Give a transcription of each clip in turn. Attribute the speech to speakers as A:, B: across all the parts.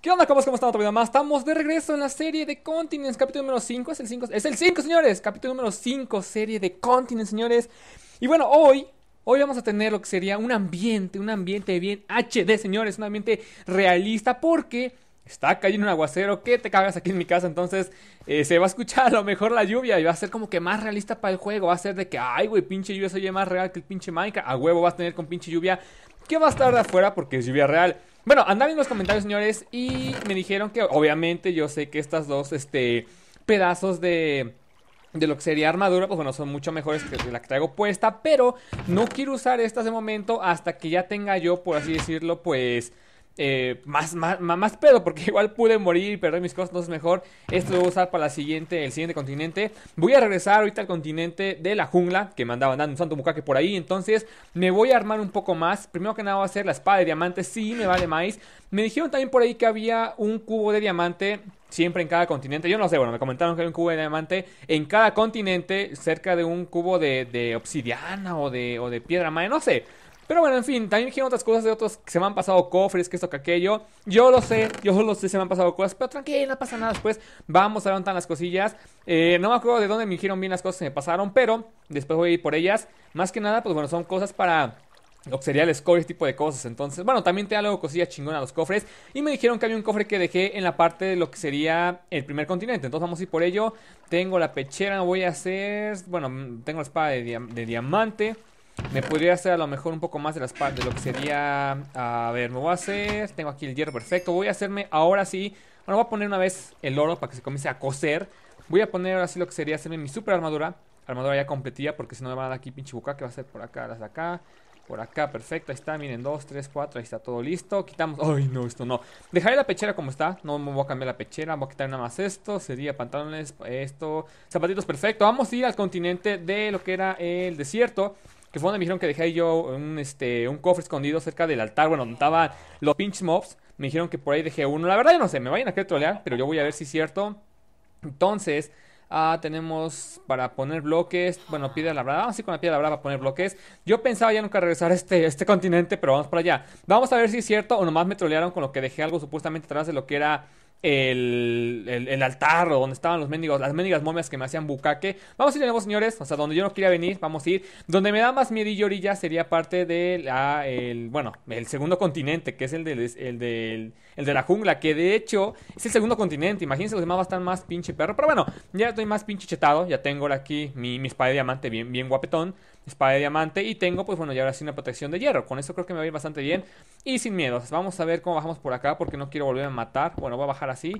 A: ¿Qué onda, estamos ¿Cómo están? Otra más. Estamos de regreso en la serie de Continents, capítulo número 5. Es el 5, es el 5, señores. Capítulo número 5, serie de Continents, señores. Y bueno, hoy, hoy vamos a tener lo que sería un ambiente, un ambiente bien HD, señores. Un ambiente realista porque está cayendo un aguacero que te cagas aquí en mi casa. Entonces, eh, se va a escuchar a lo mejor la lluvia y va a ser como que más realista para el juego. Va a ser de que, ay, güey, pinche lluvia se oye más real que el pinche Minecraft. A huevo vas a tener con pinche lluvia que va a estar de afuera porque es lluvia real. Bueno, andan en los comentarios, señores, y me dijeron que obviamente yo sé que estas dos este, pedazos de de lo que sería armadura, pues bueno, son mucho mejores que la que traigo puesta, pero no quiero usar estas de momento hasta que ya tenga yo, por así decirlo, pues eh, más, más, más pedo, porque igual pude morir y perder mis cosas, No es mejor esto lo voy a usar para la siguiente, el siguiente continente. Voy a regresar ahorita al continente de la jungla, que me andaban dando un santo mucaque por ahí, entonces me voy a armar un poco más. Primero que nada voy a hacer la espada de diamante, sí, me vale más Me dijeron también por ahí que había un cubo de diamante siempre en cada continente. Yo no sé, bueno, me comentaron que había un cubo de diamante en cada continente, cerca de un cubo de, obsidiana o de, o de piedra madre, no sé. Pero bueno, en fin, también me dijeron otras cosas de otros que se me han pasado cofres, que esto, que aquello. Yo lo sé, yo solo sé, se me han pasado cosas, pero tranquilo, no pasa nada. Después vamos a ver las cosillas. Eh, no me acuerdo de dónde me dijeron bien las cosas que me pasaron, pero después voy a ir por ellas. Más que nada, pues bueno, son cosas para lo que sería el score, ese tipo de cosas. Entonces, bueno, también te da luego cosillas chingona a los cofres. Y me dijeron que había un cofre que dejé en la parte de lo que sería el primer continente. Entonces vamos a ir por ello. Tengo la pechera, voy a hacer... Bueno, tengo la espada de diamante. Me podría hacer a lo mejor un poco más de las partes de lo que sería... A ver, me voy a hacer... Tengo aquí el hierro perfecto. Voy a hacerme ahora sí... ahora voy a poner una vez el oro para que se comience a coser. Voy a poner ahora sí lo que sería hacerme mi super armadura. Armadura ya completilla porque si no me van a dar aquí pinche boca que va a ser por acá, las acá. Por acá, perfecto, ahí está, miren, 2, 3, 4, ahí está todo listo Quitamos, ay no, esto no Dejaré la pechera como está, no me voy a cambiar la pechera Voy a quitar nada más esto, sería pantalones Esto, zapatitos, perfecto Vamos a ir al continente de lo que era el desierto que fue donde me dijeron que dejé yo un, este, un cofre escondido cerca del altar, bueno, donde estaban los pinch mobs. Me dijeron que por ahí dejé uno. La verdad, yo no sé, me vayan a querer trolear, pero yo voy a ver si es cierto. Entonces, ah, tenemos para poner bloques. Bueno, piedra la brava. Vamos a con la piedra la brava para poner bloques. Yo pensaba ya nunca regresar a este, este continente, pero vamos para allá. Vamos a ver si es cierto o nomás me trolearon con lo que dejé algo supuestamente atrás de lo que era el, el, altar donde estaban los mendigos, las mendigas momias que me hacían bucaque. Vamos a ir de nuevo, señores. O sea, donde yo no quería venir, vamos a ir. Donde me da más y orilla sería parte de la, el, bueno, el segundo continente, que es el, del el, de, la jungla, que de hecho es el segundo continente. Imagínense, los demás están más pinche perro. Pero bueno, ya estoy más pinche chetado. Ya tengo aquí mi, espada de diamante bien, bien guapetón espada de diamante. Y tengo, pues bueno, ya ahora sí una protección de hierro. Con eso creo que me va a ir bastante bien. Y sin miedos. Vamos a ver cómo bajamos por acá porque no quiero volver a matar. Bueno, voy a bajar así.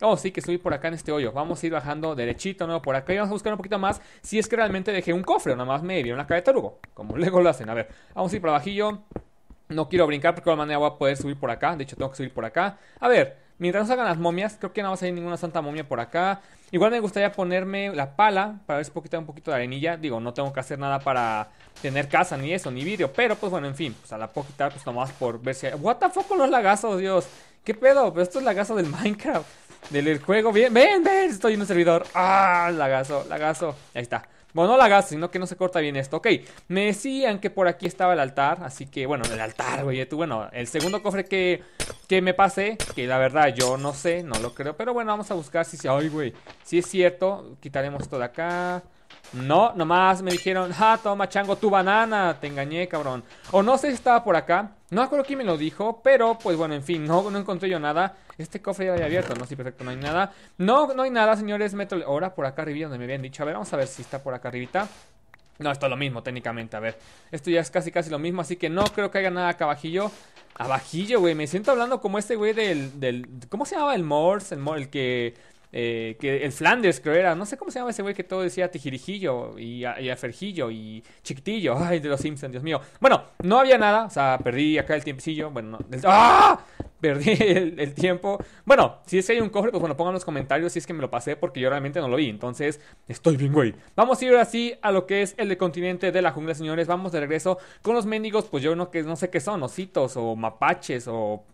A: Oh, sí, que subí por acá en este hoyo. Vamos a ir bajando derechito, ¿no? Por acá y vamos a buscar un poquito más. Si es que realmente dejé un cofre, nada más me una la cara de tarugo. Como luego lo hacen. A ver, vamos a ir para bajillo No quiero brincar porque de alguna manera voy a poder subir por acá. De hecho, tengo que subir por acá. A ver, Mientras no las momias, creo que no va a salir ninguna santa momia por acá. Igual me gustaría ponerme la pala para ver si puedo quitar un poquito de arenilla. Digo, no tengo que hacer nada para tener casa, ni eso, ni vídeo. Pero pues bueno, en fin, pues a la puedo quitar pues nomás por ver si hay... What the fuck con los lagazos, Dios. ¿Qué pedo? Pero esto es lagazo del Minecraft. Del juego. Bien, ven, ven. Estoy en un servidor. Ah, lagazo, lagazo. Ahí está. Bueno, no la gas, sino que no se corta bien esto. Ok, me decían que por aquí estaba el altar. Así que, bueno, el altar, güey. bueno, el segundo cofre que, que me pasé. Que la verdad yo no sé, no lo creo. Pero bueno, vamos a buscar si, si, ay, güey. Si es cierto, quitaremos esto de acá. No, nomás me dijeron, ah, toma, chango, tu banana. Te engañé, cabrón. O no sé si estaba por acá. No me acuerdo quién me lo dijo, pero pues bueno, en fin, no, no encontré yo nada. Este cofre ya había abierto, ¿no? Sí, perfecto, no hay nada. No, no hay nada, señores. Meto ahora por acá arriba donde me habían dicho. A ver, vamos a ver si está por acá arribita. No, esto es lo mismo técnicamente, a ver. Esto ya es casi casi lo mismo, así que no creo que haya nada acá abajillo. Abajillo, güey, me siento hablando como este güey del, ¿Cómo se llamaba el Morse? El, el que eh, que el Flanders creo era, no sé cómo se llama ese güey que todo decía Tijirijillo y, y Aferjillo y Chiquitillo, ay, de los Simpsons, Dios mío. Bueno, no había nada, o sea, perdí acá el tiempecillo, bueno, ¡Ah! perdí el, tiempo. Bueno, si es que hay un cofre, pues bueno, pongan los comentarios si es que me lo pasé porque yo realmente no lo vi. Entonces, estoy bien, güey. Vamos a ir así a lo que es el de continente de la jungla, señores. Vamos de regreso con los mendigos, pues yo no, que, no sé qué son, ositos o mapaches o,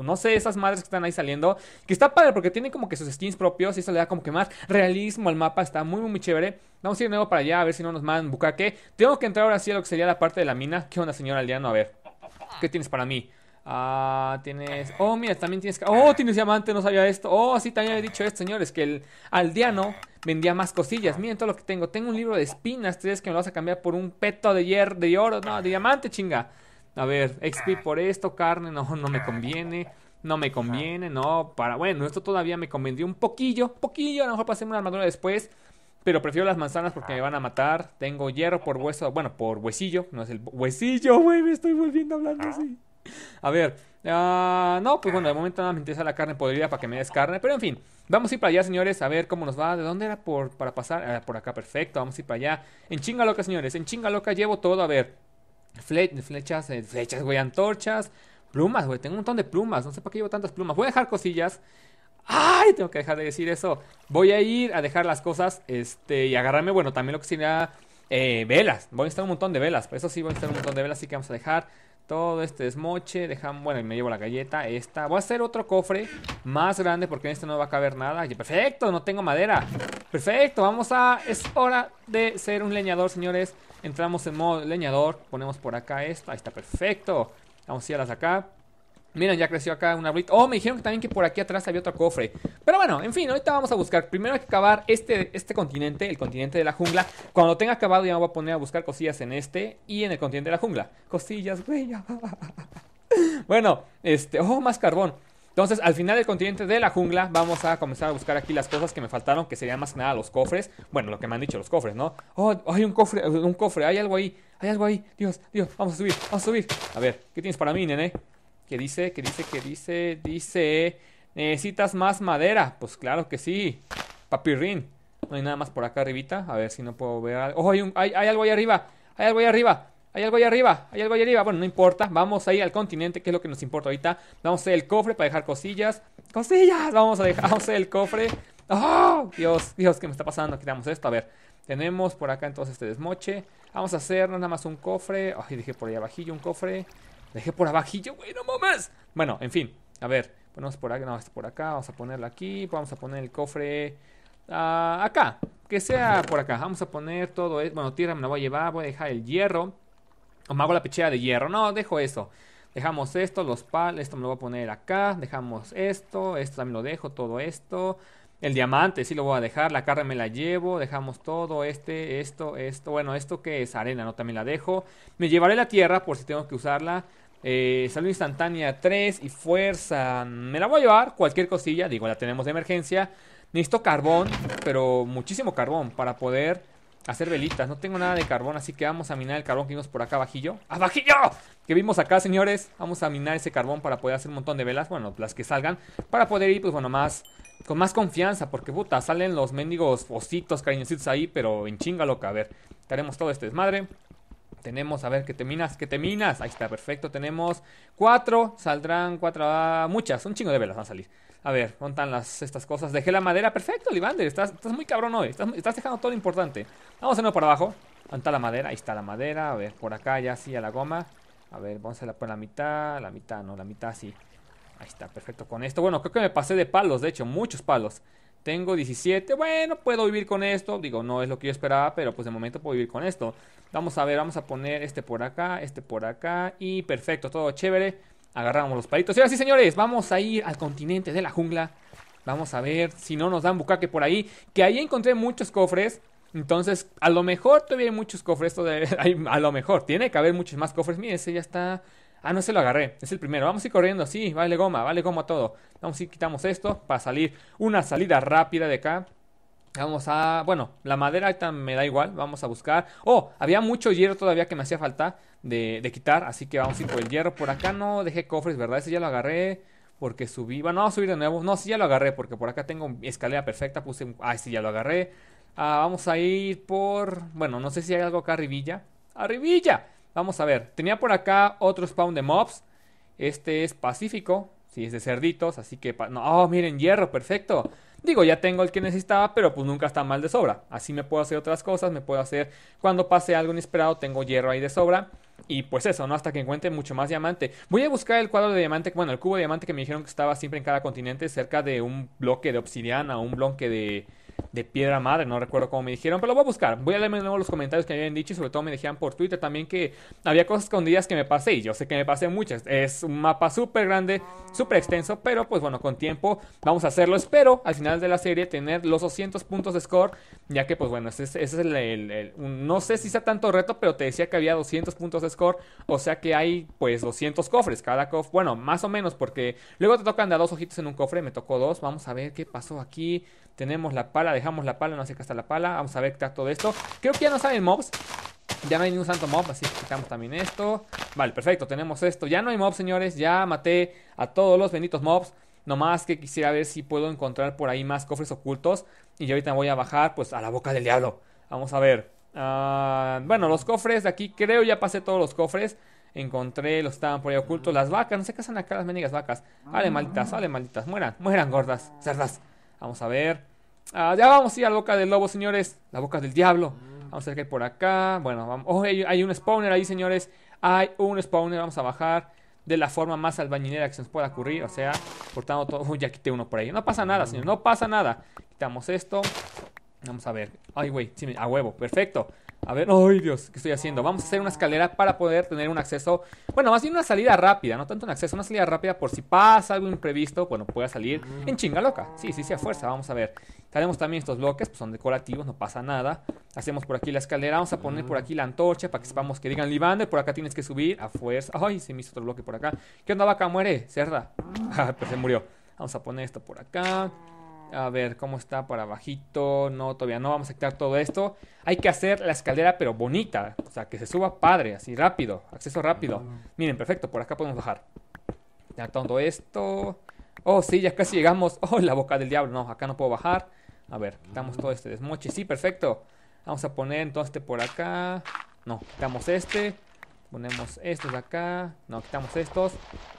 A: no sé, esas madres que están ahí saliendo. Que está padre porque tienen como que sus skins propios y eso le da como que más realismo al mapa. Está muy, muy, muy chévere. Vamos a ir de nuevo para allá a ver si no nos mandan bucaque. Tengo que entrar ahora sí a lo que sería la parte de la mina. ¿Qué onda, señor aldeano? A ver, ¿qué tienes para mí? Ah, tienes. Oh, mira, también tienes. Oh, tienes diamante, no sabía esto. Oh, sí, también había dicho esto, señores, que el aldeano vendía más cosillas. Miren todo lo que tengo. Tengo un libro de espinas, tres que me lo vas a cambiar por un peto de hierro, de oro, no, de diamante, chinga. A ver, XP ah. por esto, carne, no, no me conviene. No me conviene, no, para. Bueno, esto todavía me convendría un poquillo, poquillo, a lo mejor para una armadura después. Pero prefiero las manzanas porque me van a matar. Tengo hierro por hueso, bueno, por huesillo, no es el huesillo, güey, me estoy volviendo hablando así. Ah. A ver, ah, no, pues bueno, de momento nada me interesa la carne podrida para que me des carne, pero en fin, vamos a ir para allá, señores, a ver cómo nos va, de dónde era por, para pasar, ah, por acá, perfecto, vamos a ir para allá, en chinga loca, señores, en chinga loca llevo todo, a ver, flechas, eh, flechas, güey, antorchas, plumas, güey, tengo un montón de plumas, no sé para qué llevo tantas plumas, voy a dejar cosillas, ¡Ay! Tengo que dejar de decir eso. Voy a ir a dejar las cosas este, y agarrarme, bueno, también lo que sería eh, velas. Voy a necesitar un montón de velas. Eso sí, voy a necesitar un montón de velas, así que vamos a dejar todo este desmoche, dejamos, bueno, me llevo la galleta, esta. Voy a hacer otro cofre más grande porque en este no va a caber nada. Perfecto, no tengo madera. Perfecto, vamos a... Es hora de ser un leñador, señores. Entramos en modo leñador, ponemos por acá esta, ahí está perfecto. Vamos a ir a las acá. Miren, ya creció acá un arbolito. Oh, me dijeron que también que por aquí atrás había otro cofre. Pero bueno, en fin, ahorita vamos a buscar. Primero hay que acabar este, este continente, el continente de la jungla. Cuando tenga acabado ya me voy a poner a buscar cosillas en este y en el continente de la jungla. Cosillas, güey. bueno, este... Oh, más carbón. Entonces, al final del continente de la jungla, vamos a comenzar a buscar aquí las cosas que me faltaron, que serían más que nada los cofres. Bueno, lo que me han dicho los cofres, ¿no? Oh, hay un cofre, un cofre, hay algo ahí, hay algo ahí. Dios, Dios, vamos a subir, vamos a subir. A ver, ¿qué tienes para mí, nene? que dice, que dice, que dice, dice, ¿necesitas más madera? Pues claro que sí, papirrín. No hay nada más por acá arribita, a ver si no puedo ver algo. ¡Oh, hay, hay, algo ahí arriba! ¡Hay algo ahí arriba! Hay algo ahí arriba, hay algo ahí arriba. Bueno, no importa. Vamos ahí al continente, que es lo que nos importa ahorita. Vamos a hacer el cofre para dejar cosillas. ¡Cosillas! Vamos a dejar vamos hacer el cofre. ¡Oh! Dios, Dios, ¿qué me está pasando? Quitamos esto. A ver, tenemos por acá entonces este desmoche. Vamos a hacer nada más un cofre. Ay, dije por ahí abajillo un cofre. Dejé por abajillo, güey, no mames. Bueno, en fin. A ver, ponemos por acá. No, este por acá. Vamos a ponerlo aquí. Vamos a poner el cofre ah, acá. Que sea por acá. Vamos a poner todo esto. Bueno, tierra me la voy a llevar. Voy a dejar el hierro. O me hago la pechera de hierro. No, dejo eso. Dejamos esto, los palos, esto me lo voy a poner acá. Dejamos esto, esto también lo dejo, todo esto. El diamante, sí lo voy a dejar, la carne me la llevo, dejamos todo, este, esto, esto. Bueno, esto que es arena, ¿no? También la dejo. Me llevaré la tierra por si tengo que usarla. Eh, salud instantánea 3 y fuerza. Me la voy a llevar. Cualquier cosilla. Digo, la tenemos de emergencia. Necesito carbón, pero muchísimo carbón para poder hacer velitas. No tengo nada de carbón, así que vamos a minar el carbón que vimos por acá abajillo. ¡Abajillo! Que vimos acá, señores. Vamos a minar ese carbón para poder hacer un montón de velas. Bueno, las que salgan. Para poder ir, pues bueno, más... Con más confianza, porque puta, salen los mendigos ositos, cariñositos ahí, pero en chinga loca. A ver, haremos todo este desmadre. Tenemos, a ver, que terminas que terminas Ahí está, perfecto. Tenemos cuatro, saldrán cuatro, ah, muchas, un chingo de velas van a salir. A ver, montan las, estas cosas. Dejé la madera, perfecto, Livander. Estás, muy cabrón hoy, estás, dejando todo lo importante. Vamos a irnos para abajo. Anta la madera, ahí está la madera. A ver, por acá ya sí, a la goma. A ver, vamos a la por la mitad, la mitad, no, la mitad sí. Ahí está, perfecto con esto. Bueno, creo que me pasé de palos, de hecho, muchos palos. Tengo 17, bueno, puedo vivir con esto. Digo, no es lo que yo esperaba, pero pues de momento puedo vivir con esto. Vamos a ver, vamos a poner este por acá, este por acá. Y perfecto, todo chévere. Agarramos los palitos. Y ahora sí, señores, vamos a ir al continente de la jungla. Vamos a ver si no nos dan bucaque por ahí. Que ahí encontré muchos cofres. Entonces, a lo mejor todavía hay muchos cofres. Todavía a lo mejor tiene que haber muchos más cofres. Miren, ese ya está Ah, no se lo agarré. Es el primero. Vamos a ir corriendo. Sí, vale goma, vale goma todo. Vamos a ir, quitamos esto para salir. Una salida rápida de acá. Vamos a... Bueno, la madera ahorita me da igual. Vamos a buscar... Oh, había mucho hierro todavía que me hacía falta de, quitar. Así que vamos a ir por el hierro. Por acá no dejé cofres, ¿verdad? Ese ya lo agarré porque subí. Bueno, vamos a subir de nuevo. No, sí ya lo agarré porque por acá tengo escalera perfecta. Puse... Ah, sí, ya lo agarré. Ah, vamos a ir por... Bueno, no sé si hay algo acá arribilla. ¡Arribilla! Vamos a ver, tenía por acá otro spawn de mobs. Este es pacífico, si sí, es de cerditos, así que... No, oh, miren, hierro, perfecto. Digo, ya tengo el que necesitaba, pero pues nunca está mal de sobra. Así me puedo hacer otras cosas, me puedo hacer... Cuando pase algo inesperado, tengo hierro ahí de sobra. Y pues eso, ¿no? Hasta que encuentre mucho más diamante. Voy a buscar el cuadro de diamante, bueno, el cubo de diamante que me dijeron que estaba siempre en cada continente, cerca de un bloque de obsidiana, un bloque de de piedra madre, no recuerdo cómo me dijeron, pero lo voy a buscar. Voy a leerme de nuevo los comentarios que habían dicho y sobre todo me dijeron por Twitter también que había cosas escondidas que me pasé y yo sé que me pasé muchas. Es un mapa súper grande, súper extenso, pero pues bueno, con tiempo vamos a hacerlo. Espero al final de la serie tener los 200 puntos de score, ya que pues bueno, ese, es el, no sé si sea tanto reto, pero te decía que había 200 puntos de score, o sea que hay pues 200 cofres, cada cofre, bueno, más o menos, porque luego te tocan de a dos ojitos en un cofre, me tocó dos, vamos a ver qué pasó aquí. Tenemos la pala de dejamos la pala, no sé qué está la pala. Vamos a ver qué todo esto. Creo que ya no saben mobs. Ya no hay ningún santo mob, así que quitamos también esto. Vale, perfecto, tenemos esto. Ya no hay mobs, señores. Ya maté a todos los benditos mobs. Nomás que quisiera ver si puedo encontrar por ahí más cofres ocultos. Y yo ahorita voy a bajar, pues, a la boca del diablo. Vamos a ver. Ah, bueno, los cofres de aquí, creo ya pasé todos los cofres. Encontré, los estaban por ahí ocultos. Las vacas, no sé qué hacen acá las mendigas vacas. Vale, malditas, vale, malditas. Mueran, mueran, gordas, cerdas. Vamos a ver. Ah, ya vamos a ir a la boca del lobo, señores. La boca del diablo. Vamos a ver por acá. Bueno, vamos. Oh, hay, un spawner ahí, señores. Hay un spawner. Vamos a bajar de la forma más albañilera que se nos pueda ocurrir. O sea, cortando todo. Uy, ya quité uno por ahí. No pasa nada, señor. No pasa nada. Quitamos esto. Vamos a ver. Ay, güey. Sí, a huevo. Perfecto. A ver, ¡ay Dios! ¿Qué estoy haciendo? Vamos a hacer una escalera para poder tener un acceso, bueno, más bien una salida rápida, no tanto un acceso, una salida rápida por si pasa algo imprevisto, bueno, pueda salir en chinga loca. Sí, sí, sí, a fuerza, vamos a ver. Tenemos también estos bloques, pues son decorativos, no pasa nada. Hacemos por aquí la escalera, vamos a poner por aquí la antorcha para que sepamos que digan Y por acá tienes que subir, a fuerza. ¡Ay, se me hizo otro bloque por acá! ¿Qué onda vaca? Muere, cerda. Ah. Ah, pero pues se murió. Vamos a poner esto por acá. A ver, ¿cómo está? Para abajito. No, todavía no. Vamos a quitar todo esto. Hay que hacer la escalera, pero bonita. O sea, que se suba padre, así rápido. Acceso rápido. Ah, Miren, perfecto. Por acá podemos bajar. ya todo esto. Oh, sí, ya casi llegamos. Oh, la boca del diablo. No, acá no puedo bajar. A ver, quitamos todo este desmoche. Sí, perfecto. Vamos a poner entonces este por acá. No, quitamos este. Ponemos estos acá. No, quitamos estos.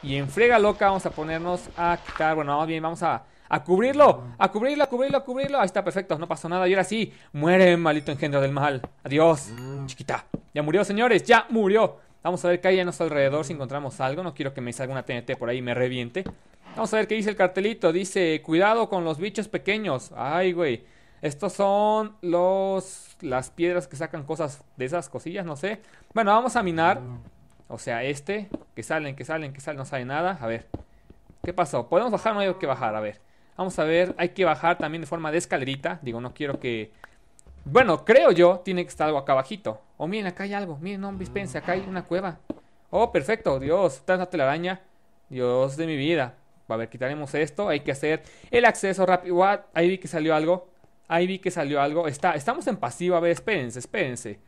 A: Y en frega loca vamos a ponernos a quitar. Bueno, más bien vamos a ¡A cubrirlo! ¡A cubrirlo! ¡A cubrirlo! ¡A cubrirlo! Ahí está, perfecto. No pasó nada. Y ahora sí. Muere, malito engendro del mal. Adiós. Mm. Chiquita. Ya murió, señores. Ya murió. Vamos a ver qué hay a nuestro alrededor si encontramos algo. No quiero que me salga una TNT por ahí y me reviente. Vamos a ver qué dice el cartelito. Dice, cuidado con los bichos pequeños. Ay, güey. Estos son los las piedras que sacan cosas de esas cosillas, no sé. Bueno, vamos a minar. Mm. O sea, este. Que salen, que salen, que salen. No sale nada. A ver. ¿Qué pasó? ¿Podemos bajar? No hay que bajar. A ver. Vamos a ver, hay que bajar también de forma de escalerita. Digo, no quiero que... Bueno, creo yo, tiene que estar algo acá abajito. Oh, miren, acá hay algo. Miren, no, dispense, acá hay una cueva. Oh, perfecto, Dios, tanta araña Dios de mi vida. A ver, quitaremos esto. Hay que hacer el acceso rápido. What? Ahí vi que salió algo. Ahí vi que salió algo. Está, estamos en pasivo. A ver, espérense, espérense.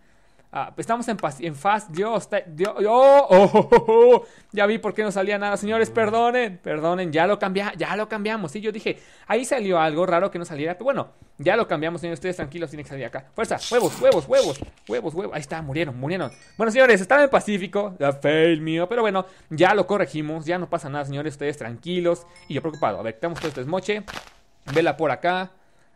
A: Ah, pues estamos en, paz, en fast. Dios, Dios oh oh, oh, oh, oh, ya vi por qué no salía nada. Señores, mm. perdonen, perdonen, ya lo cambia, ya lo cambiamos. Sí, yo dije, ahí salió algo raro que no saliera. bueno, ya lo cambiamos, señores. Ustedes tranquilos, tienen que salir acá. Fuerza, huevos, huevos, huevos, huevos, huevos. Ahí está, murieron, murieron. Bueno, señores, estaba en Pacífico. La fail mío. Pero bueno, ya lo corregimos. Ya no pasa nada, señores. Ustedes tranquilos. Y yo preocupado. A ver, tenemos todo este esmoche. Vela por acá.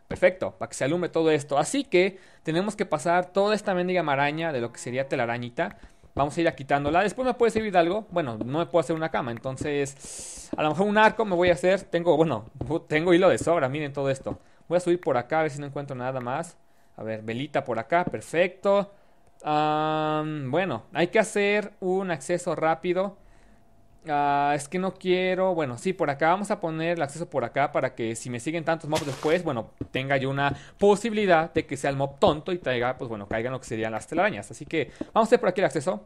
A: Perfecto, para que se alume todo esto. Así que tenemos que pasar toda esta mendiga maraña de lo que sería telarañita. Vamos a ir a quitándola. Después me puede servir de algo. Bueno, no me puedo hacer una cama. Entonces, a lo mejor un arco me voy a hacer. Tengo, bueno, tengo hilo de sobra. Miren todo esto. Voy a subir por acá a ver si no encuentro nada más. A ver, velita por acá. Perfecto. bueno, hay que hacer un acceso rápido Ah, es que no quiero, bueno, sí, por acá vamos a poner el acceso por acá para que si me siguen tantos mobs después, bueno, tenga yo una posibilidad de que sea el mob tonto y traiga, pues bueno, caigan lo que serían las telarañas. Así que vamos a hacer por aquí el acceso.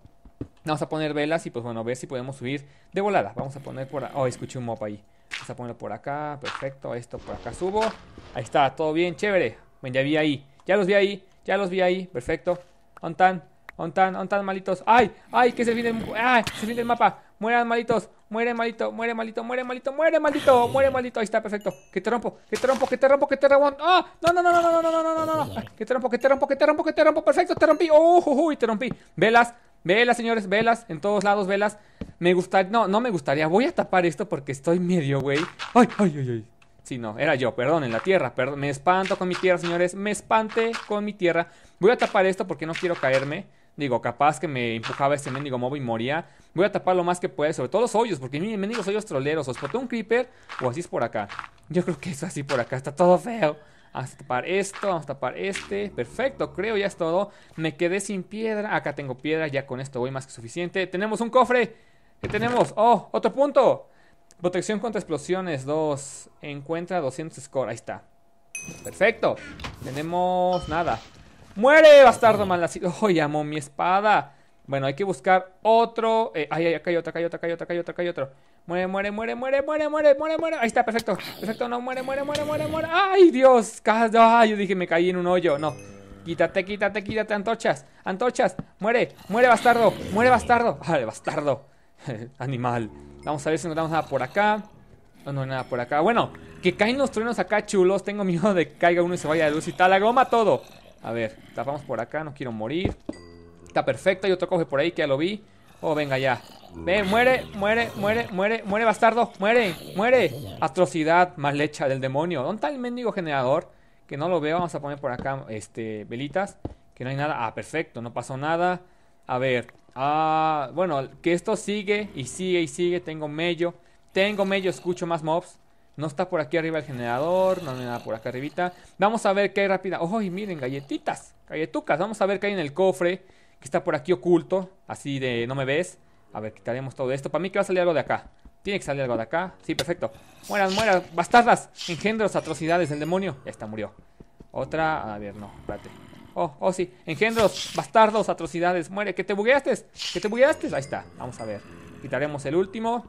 A: Vamos a poner velas y pues bueno, ver si podemos subir de volada. Vamos a poner por... Oh, escuché un mob ahí. Vamos a ponerlo por acá, perfecto. Esto por acá subo. Ahí está, todo bien, chévere. Bueno, ya vi ahí. Ya los vi ahí, ya los vi ahí, perfecto. ¿Dónde ontan, ontan, malitos? ¡Ay! ¡Ay! Que se fin ¡Ay! Ah, se fin del mapa. Mueran, malitos. Muere, malito. Muere, malito. Muere, malito. Muere, maldito. Muere, maldito, Ahí está, perfecto. Que te rompo. Que te rompo. Que te rompo. Que te rompo. ¡Ah! No, no, no, no, no, no, no, no, no, no. Que te rompo. Que te rompo. Que te rompo. Que te rompo. Perfecto. Te rompí. ¡Oh, uy! Te rompí. Velas. Velas, señores. Velas. En todos lados, velas. Me gustaría. No, no me gustaría. Voy a tapar esto porque estoy medio, güey. ¡Ay, ay, ay, ay! Sí, no, era yo, perdón, en la tierra, perdón. Me espanto con mi tierra, señores. Me espante con mi tierra. Voy a tapar esto porque no quiero caerme. Digo, capaz que me empujaba ese mendigo mob y moría. Voy a tapar lo más que pueda, sobre todo los hoyos, porque miren, mendigos hoyos troleros. O explotó un creeper, o así es por acá. Yo creo que es así por acá, está todo feo. Vamos a tapar esto, vamos a tapar este. Perfecto, creo ya es todo. Me quedé sin piedra. Acá tengo piedra, ya con esto voy más que suficiente. Tenemos un cofre. ¿Qué tenemos? ¡Oh! ¡Otro punto! Protección contra explosiones 2. Encuentra 200 score. Ahí está. Perfecto. Tenemos nada. ¡Muere, bastardo maldito! ¡Oh, llamó mi espada! Bueno, hay que buscar otro. Eh, ay, ay, acá hay otro, acá hay otro, acá hay otro, acá hay otro, Muere, muere, muere, muere, muere, muere, muere, muere. Ahí está, perfecto. Perfecto, no, muere, muere, muere, muere, muere. ¡Ay, Dios! ¡Ay, yo dije, me caí en un hoyo! No. Quítate, quítate, quítate, antorchas. Antorchas. Muere, muere, bastardo. Muere, bastardo. ¡Ay, bastardo! Animal. Vamos a ver si encontramos nada por acá. No, no nada por acá. Bueno, que caen los truenos acá chulos. Tengo miedo de que caiga uno y se vaya de luz y tal. la goma todo. A ver, tapamos por acá, no quiero morir. Está perfecto, yo otro coge por ahí que ya lo vi. Oh, venga ya. Ve, muere, muere, muere, muere, muere, bastardo. Muere, muere. Atrocidad mal hecha del demonio. ¿Dónde está el mendigo generador? Que no lo veo. Vamos a poner por acá, este, velitas. Que no hay nada. Ah, perfecto, no pasó nada. A ver. Ah, bueno, que esto sigue y sigue y sigue. Tengo mello. Tengo mello, escucho más mobs. No está por aquí arriba el generador, no hay nada por acá arribita. Vamos a ver qué hay rápida. Ojo, y miren, galletitas, galletucas. Vamos a ver qué hay en el cofre, que está por aquí oculto, así de no me ves. A ver, quitaremos todo esto. Para mí que va a salir algo de acá. Tiene que salir algo de acá. Sí, perfecto. Mueras mueras Bastardas. Engendros, atrocidades del demonio. Ya está, murió. Otra. A ver, no, espérate. Oh, oh, sí. Engendros, bastardos, atrocidades. Muere. Que te bugueaste. Que te bugueaste. Ahí está. Vamos a ver. Quitaremos el último.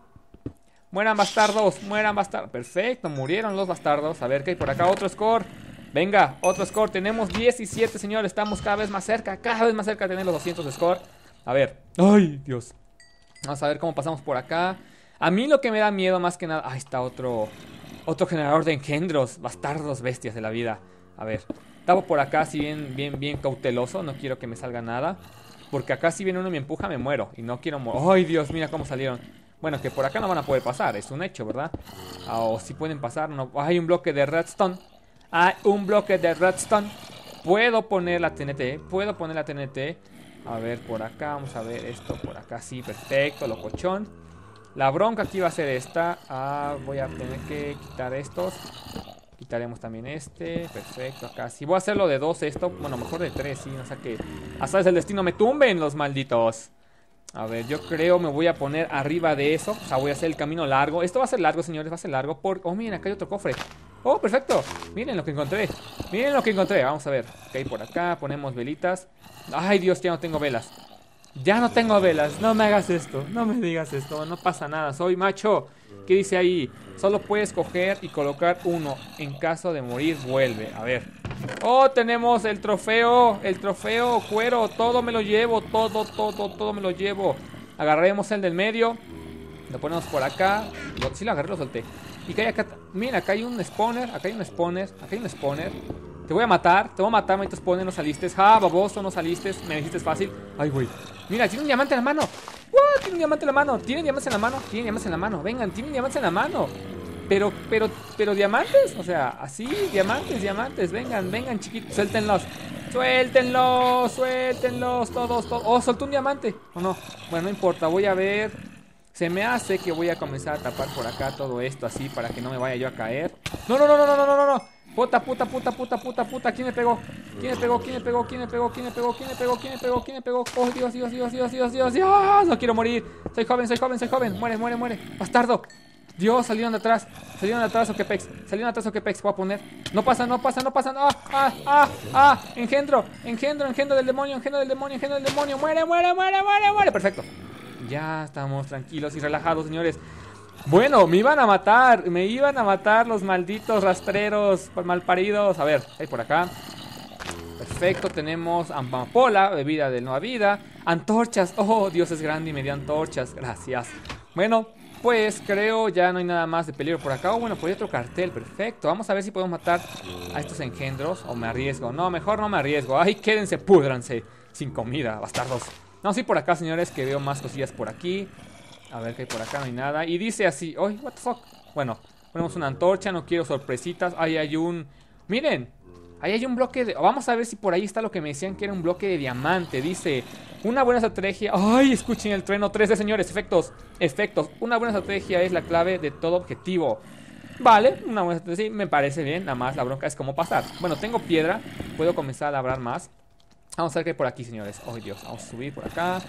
A: Mueran bastardos, mueran bastardos. Perfecto, murieron los bastardos. A ver, ¿qué hay por acá? Otro score. Venga, otro score. Tenemos 17, señor. Estamos cada vez más cerca, cada vez más cerca de tener los 200 de score. A ver. Ay, Dios. Vamos a ver cómo pasamos por acá. A mí lo que me da miedo más que nada... Ahí está otro... Otro generador de engendros. Bastardos bestias de la vida. A ver. Estaba por acá Si bien, bien, bien cauteloso. No quiero que me salga nada. Porque acá si viene uno me empuja, me muero. Y no quiero morir. ¡Ay, Dios! Mira cómo salieron. Bueno, que por acá no van a poder pasar, es un hecho, ¿verdad? Ah, o si pueden pasar, no. Ah, hay un bloque de redstone. Hay un bloque de redstone. Puedo poner la TNT, puedo poner la TNT. A ver, por acá, vamos a ver esto, por acá, sí, perfecto, locochón. La bronca aquí va a ser esta. Ah, voy a tener que quitar estos. Quitaremos también este. Perfecto, acá. Si voy a hacerlo de dos esto, bueno, mejor de tres, sí. O sea que hasta es el destino me tumben los malditos. A ver, yo creo me voy a poner arriba de eso. O sea, voy a hacer el camino largo. Esto va a ser largo, señores, va a ser largo. Por... Oh, miren, acá hay otro cofre. Oh, perfecto. Miren lo que encontré. Miren lo que encontré. Vamos a ver. Ok, por acá ponemos velitas. Ay, Dios, ya no tengo velas. Ya no tengo velas. No me hagas esto. No me digas esto. No pasa nada. Soy macho. ¿Qué dice ahí? Solo puedes coger y colocar uno. En caso de morir, vuelve. A ver. Oh, tenemos el trofeo, el trofeo, cuero, todo me lo llevo, todo, todo, todo me lo llevo. Agarremos el del medio. Lo ponemos por acá. Si lo agarré, lo solté. Y que acá. Mira, acá hay un spawner. Acá hay un spawner. Acá hay un spawner. Te voy a matar. Te voy a matar, me spawner. No saliste. Ah, baboso, no saliste. Me dijiste fácil. Ay, güey. Mira, tiene un diamante en la mano. ¡Wow! Tiene un diamante en la mano. Tiene diamantes en la mano. Tiene diamantes en la mano. Vengan, tiene diamantes en la mano. Pero, pero, pero diamantes, o sea, así, diamantes, diamantes, vengan, vengan, chiquitos, suéltenlos, suéltenlos, suéltenlos, todos, todos. Oh, soltó un diamante, o no, bueno, no importa, voy a ver. Se me hace que voy a comenzar a tapar por acá todo esto así para que no me vaya yo a caer. No, no, no, no, no, no, no, no. Puta, puta, puta, puta, puta, puta. ¿Quién me pegó? ¿Quién me pegó? ¿Quién me pegó? ¿Quién me pegó? ¿Quién me pegó? ¿Quién me pegó? ¿Quién me pegó? ¿Quién me pegó? Oh, Dios, Dios, Dios, Dios, Dios, Dios, Dios. No quiero morir. Soy joven, soy joven, soy joven. Muere, muere, muere. Bastardo. Dios, salieron atrás. Salieron atrás, pex. Salieron atrás, pex Voy a poner. No pasa, no pasa, no pasa. ¡Ah, ah, ah, ah! Engendro, engendro, engendro del demonio, engendro del demonio, engendro del demonio. ¡Muere, muere, muere, muere, muere! Perfecto. Ya estamos tranquilos y relajados, señores. Bueno, me iban a matar. Me iban a matar los malditos rastreros malparidos. A ver, hay por acá. Perfecto, tenemos amapola, bebida de nueva vida. Antorchas. Oh, Dios es grande y me dio antorchas. Gracias. Bueno, pues creo ya no hay nada más de peligro por acá. Oh, bueno, pues hay otro cartel, perfecto. Vamos a ver si podemos matar a estos engendros o me arriesgo. No, mejor no me arriesgo. Ay, quédense, pudranse. Sin comida, bastardos. No, sí por acá, señores, que veo más cosillas por aquí. A ver qué hay por acá, no hay nada. Y dice así, ay, what the fuck. Bueno, ponemos una antorcha, no quiero sorpresitas. Ahí hay un... Miren, Ahí hay un bloque de... Vamos a ver si por ahí está lo que me decían que era un bloque de diamante. Dice, una buena estrategia... ¡Ay! Escuchen el trueno 3D, señores. Efectos, efectos. Una buena estrategia es la clave de todo objetivo. Vale, una buena estrategia. Sí, me parece bien. Nada más la bronca es cómo pasar. Bueno, tengo piedra. Puedo comenzar a labrar más. Vamos a ver qué hay por aquí, señores. ¡Ay, oh, Dios! Vamos a subir por acá.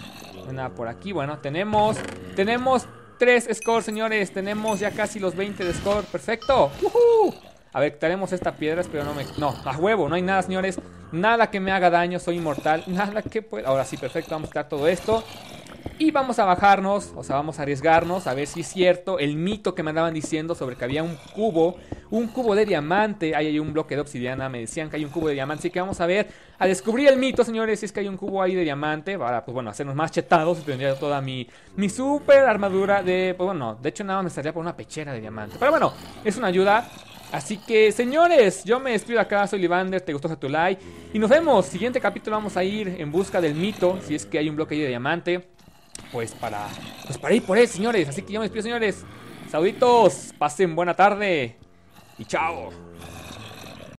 A: Una por aquí. Bueno, tenemos... Tenemos... Tres scores, señores. Tenemos ya casi los 20 de score. Perfecto. ¡Woohoo! A ver, quitaremos estas piedras, pero no me... No, a huevo, no hay nada, señores. Nada que me haga daño, soy inmortal. Nada que pueda... Ahora sí, perfecto, vamos a quitar todo esto. Y vamos a bajarnos, o sea, vamos a arriesgarnos a ver si es cierto el mito que me andaban diciendo sobre que había un cubo, un cubo de diamante. Ahí hay un bloque de obsidiana, me decían que hay un cubo de diamante. Así que vamos a ver, a descubrir el mito, señores, si es que hay un cubo ahí de diamante. Para, pues bueno, hacernos más chetados. Y Tendría toda mi, mi super armadura de, pues bueno, de hecho nada me saldría por una pechera de diamante. Pero bueno, es una ayuda. Así que, señores, yo me despido acá, soy Livander, te gustó tu like. Y nos vemos. Siguiente capítulo vamos a ir en busca del mito, si es que hay un bloque de diamante. Pues para, pues para ir por él, señores. Así que yo me despido, señores. Sauditos, pasen buena tarde y chao.